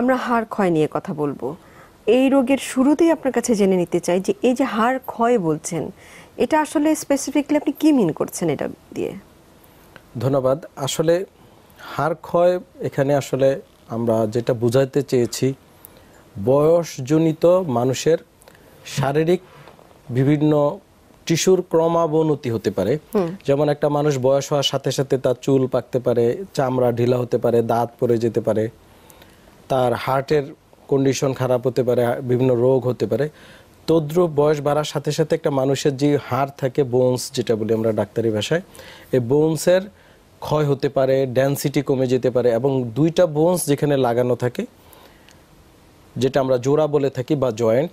আমরা হাড় ক্ষয় নিয়ে কথা বলবো এই রোগের শুরুতেই আপনার কাছে জেনে নিতে চাই যে এই যে হাড় ক্ষয় বলছেন এটা আসলে স্পেসিফিকলি আপনি কি মিন করছেন এটা দিয়ে ধন্যবাদ আসলে হাড় ক্ষয় এখানে আসলে আমরা যেটা বুঝাইতে চেয়েছি বয়সজনিত মানুষের শারীরিক বিভিন্ন টিস্যুর ক্রমাবনতি হতে পারে যেমন একটা মানুষ বয়স হওয়ার সাথে সাথে তার চুল পাকতে পারে চামড়া ঢিলা হতে পারে দাঁত পড়ে যেতে পারে তার হার্টের কন্ডিশন খারাপ হতে পারে বিভিন্ন রোগ হতে পারে তদ্রুপ বয়স বাড়ার সাথে সাথে একটা মানুষের যে হাড় থাকে বোনস যেটা বলি আমরা ডাক্তারি ভাষায় এই বোনসের ক্ষয় হতে পারে ডেন্সিটি কমে যেতে পারে এবং দুইটা বোনস যেখানে লাগানো থাকে যেটা আমরা জোড়া বলে থাকি বা জয়েন্ট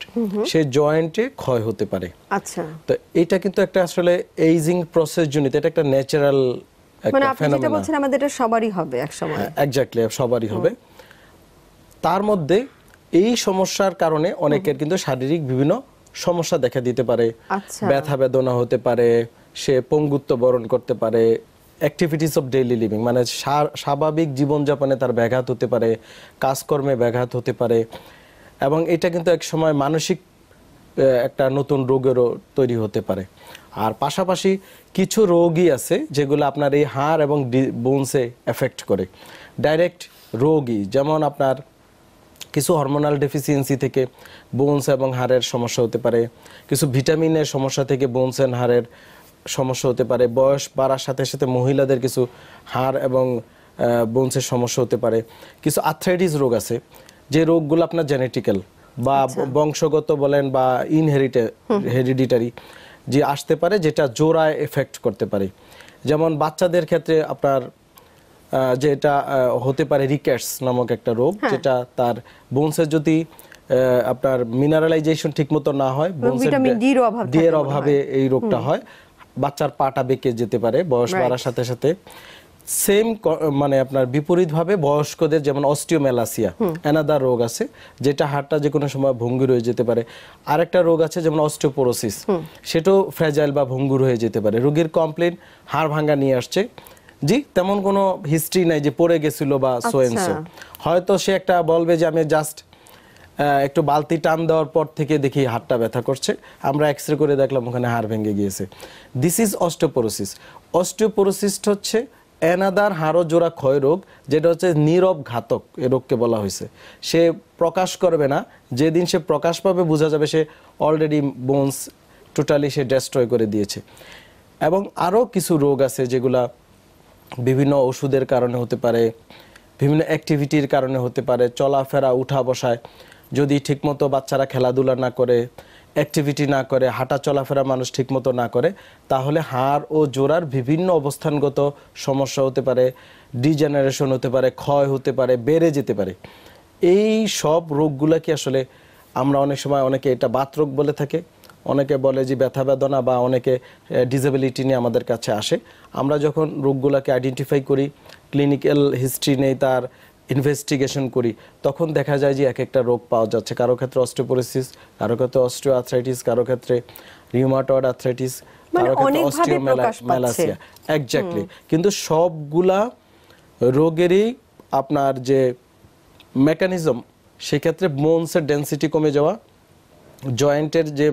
সেই জয়েন্টে ক্ষয় হতে পারে আচ্ছা তো এটা কিন্তু একটা আসলে এইজিং প্রসেস জনিত এটা একটা ন্যাচারাল মানে একটা ফেনোমেনা মানে আপনি যেটা বলছেন আমাদের এটা সবারই হবে এক সময় এক্স্যাক্টলি সবারই হবে তার মধ্যে এই সমস্যার কারণে অনেকের কিন্তু শারীরিক বিভিন্ন সমস্যা দেখা দিতে পারে আচ্ছা। ব্যথা বেদনা হতে পারে সে পঙ্গুত্ব বরণ করতে পারে অ্যাক্টিভিটিস অফ ডেইলি লিভিং মানে স্বাভাবিক জীবনযাপনে তার ব্যাঘাত হতে পারে কাজকর্মে ব্যাঘাত হতে পারে এবং এটা কিন্তু এক সময় মানসিক একটা নতুন রোগেরও তৈরি হতে পারে আর পাশাপাশি কিছু রোগই আছে যেগুলো আপনার এই হাড় এবং বোনসে এফেক্ট করে ডাইরেক্ট রোগই যেমন আপনার কিছু হরমোনাল ডেফিসিয়েন্সি থেকে বোনস এবং হাড়ের সমস্যা হতে পারে কিছু ভিটামিনের সমস্যা থেকে বোনস অ্যান্ড হাড়ের সমস্যা হতে পারে বয়স বাড়ার সাথে সাথে মহিলাদের কিছু হাড় এবং বোনসের সমস্যা হতে পারে কিছু আর্থ্রাইটিস রোগ আছে যে রোগগুলো আপনার জেনেটিক্যাল বা আচ্ছা। বংশগত বলেন বা ইনহেরিটে হেরিডিটারি যে আসতে পারে যেটা জোড়ায় এফেক্ট করতে পারে যেমন বাচ্চাদের ক্ষেত্রে আপনার যেটা হতে পারে রিকেটস নামক একটা রোগ হ্যাঁ। যেটা তার বোনসের যদি আপনার মিনারেলাইজেশন ঠিকমতো না হয় এর অভাবে এই রোগটা হয় বাচ্চার পাটা বেঁকে যেতে পারে বয়স বাড়ার সাথে সাথে সেম মানে আপনার বিপরীতভাবে বয়স্কদের যেমন অস্টিওমেলাসিয়া অ্যানাদার রোগ আছে যেটা হাড়টা যে কোনো সময় ভঙ্গুর হয়ে যেতে পারে আরেকটা রোগ আছে যেমন অস্টিওপোরোসিস সেটাও ফ্র্যাজাইল বা ভঙ্গুর হয়ে যেতে পারে রোগীর কমপ্লেন হাড় ভাঙ্গা নিয়ে আসছে জি তেমন কোনো হিস্ট্রি নাই যে পড়ে গেছিল বা সোয়েন্সো আচ্ছা। হয়তো সে একটা বলবে যে আমি জাস্ট একটু বালতি টান দেওয়ার পর থেকে দেখি হাড়টা ব্যথা করছে আমরা এক্স রে করে দেখলাম ওখানে হাড় ভেঙে গিয়েছে দিস ইজ অস্টোপোরোসিস অস্টোপোরোসিস হচ্ছে অ্যানাদার হাড়ো জোড়া ক্ষয় রোগ যেটা হচ্ছে নীরব ঘাতক এ রোগকে বলা হয়েছে সে প্রকাশ করবে না যেদিন সে প্রকাশ পাবে বোঝা যাবে সে অলরেডি বোনস টোটালি সে ডেস্ট্রয় করে দিয়েছে এবং আরও কিছু রোগ আছে যেগুলা বিভিন্ন ওষুধের কারণে হতে পারে বিভিন্ন অ্যাক্টিভিটির কারণে হতে পারে চলাফেরা উঠা বসায় যদি ঠিকমতো বাচ্চারা খেলাধুলা না করে অ্যাক্টিভিটি না করে হাঁটা চলাফেরা মানুষ ঠিকমতো না করে তাহলে হাড় ও জোড়ার বিভিন্ন অবস্থানগত সমস্যা হতে পারে ডিজেনারেশন হতে পারে ক্ষয় হতে পারে বেড়ে যেতে পারে এই সব রোগগুলোকে কি আসলে আমরা অনেক সময় অনেকে এটা বাতরোগ বলে থাকে অনেকে বলে যে ব্যথা বেদনা বা অনেকে ডিসেবিলিটি নিয়ে আমাদের কাছে আসে আমরা যখন রোগগুলোকে আইডেন্টিফাই করি ক্লিনিক্যাল হিস্ট্রি নেই তার ইনভেস্টিগেশন করি তখন দেখা যায় যে এক একটা রোগ পাওয়া যাচ্ছে কারো ক্ষেত্রে অস্টিওপোরোসিস কারো ক্ষেত্রে অস্টিও আর্থ্রাইটিস কারো ক্ষেত্রে রিউমাটয়েড আর্থ্রাইটিস কারো ক্ষেত্রে মেলাসিয়া একজাক্টলি কিন্তু সবগুলা রোগেরই আপনার যে মেকানিজম সেক্ষেত্রে বোনসের ডেন্সিটি কমে যাওয়া জয়েন্টের যে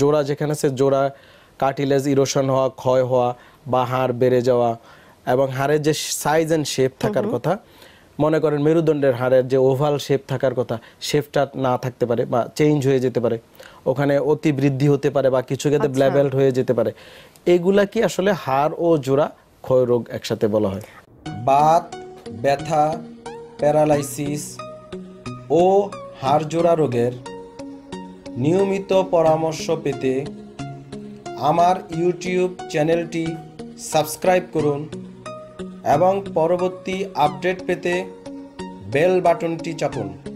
জোড়া যেখানে সে জোড়া কার্টিলেজ ইরোশন হওয়া ক্ষয় হওয়া বা হাড় বেড়ে যাওয়া এবং হাড়ের যে সাইজ অ্যান্ড শেপ থাকার কথা মনে করেন মেরুদণ্ডের হাড়ের যে ওভাল শেপ থাকার কথা শেপটা না থাকতে পারে বা চেঞ্জ হয়ে যেতে পারে ওখানে অতি বৃদ্ধি হতে পারে বা কিছু ক্ষেত্রে ব্ল্যাবেল্ট আচ্ছা। হয়ে যেতে পারে এগুলা কি আসলে হাড় ও জোড়া ক্ষয় রোগ একসাথে বলা হয় বাত ব্যথা প্যারালাইসিস ও হাড় জোড়া রোগের নিয়মিত পরামর্শ পেতে আমার ইউটিউব চ্যানেলটি সাবস্ক্রাইব করুন এবং পরবর্তী আপডেট পেতে বেল বাটনটি চাপুন